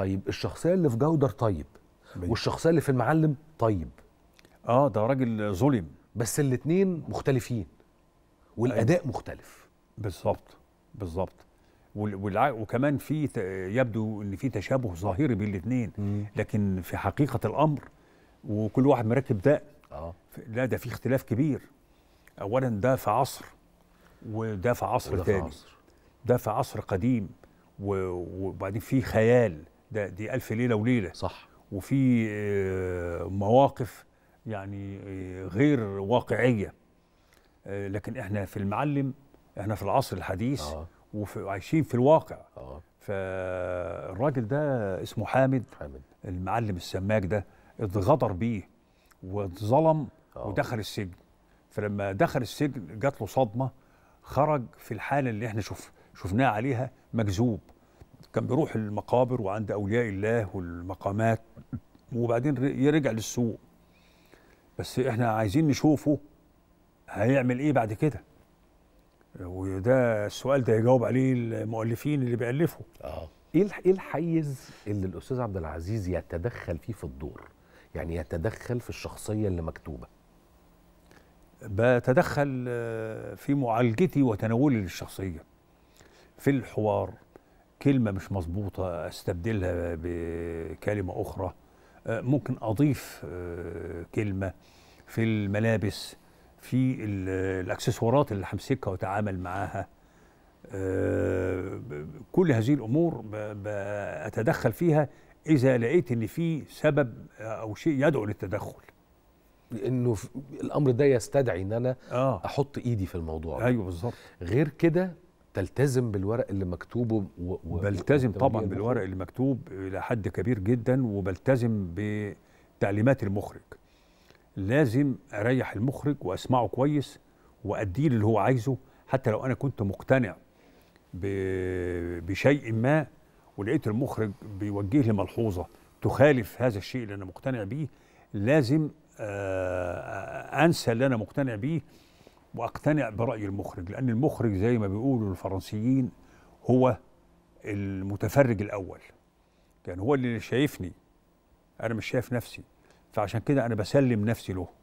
طيب الشخصيه اللي في جودر طيب والشخصيه اللي في المعلم طيب اه ده راجل ظلم بس الاثنين مختلفين والاداء أيوة. مختلف بالظبط بالظبط والع... وكمان في ت... يبدو ان في تشابه ظاهري بين الاثنين لكن في حقيقه الامر وكل واحد مركب ده آه. لا ده في اختلاف كبير اولا ده في عصر وده في عصر تاني ده في عصر قديم و... وبعدين في خيال ده دي ألف ليلة وليلة صح وفي آه، مواقف يعني آه، غير واقعية آه، لكن احنا في المعلم احنا في العصر الحديث آه. وعايشين في الواقع آه. فالراجل ده اسمه حامد, حامد. المعلم السماك ده اتغدر بيه واتظلم آه. ودخل السجن فلما دخل السجن جات له صدمه خرج في الحاله اللي احنا شف شفناها عليها مجذوب كان بيروح المقابر وعند أولياء الله والمقامات وبعدين يرجع للسوق بس احنا عايزين نشوفه هيعمل ايه بعد كده وده السؤال ده يجاوب عليه المؤلفين اللي بيألفوا اه ايه ايه الحيز اللي الاستاذ عبد العزيز يتدخل فيه في الدور يعني يتدخل في الشخصيه اللي مكتوبه بتدخل في معالجتي وتناولي للشخصيه في الحوار كلمة مش مظبوطة أستبدلها بكلمة أخرى آه، ممكن أضيف آه، كلمة في الملابس في الأكسسوارات اللي همسكها وأتعامل معاها آه، كل هذه الأمور أتدخل فيها إذا لقيت إن في سبب أو شيء يدعو للتدخل لانه الامر ده يستدعي ان انا آه. احط ايدي في الموضوع ايوه بالظبط غير كده تلتزم بالورق اللي مكتوبه و... و... بلتزم طبعا بالورق اللي مكتوب الى حد كبير جدا وبلتزم بتعليمات المخرج لازم اريح المخرج واسمعه كويس واديه اللي هو عايزه حتى لو انا كنت مقتنع ب... بشيء ما ولقيت المخرج بيوجه لي ملحوظه تخالف هذا الشيء اللي انا مقتنع بيه لازم آه، انسى اللي انا مقتنع بيه واقتنع براي المخرج لان المخرج زي ما بيقولوا الفرنسيين هو المتفرج الاول يعني هو اللي شايفني انا مش شايف نفسي فعشان كده انا بسلم نفسي له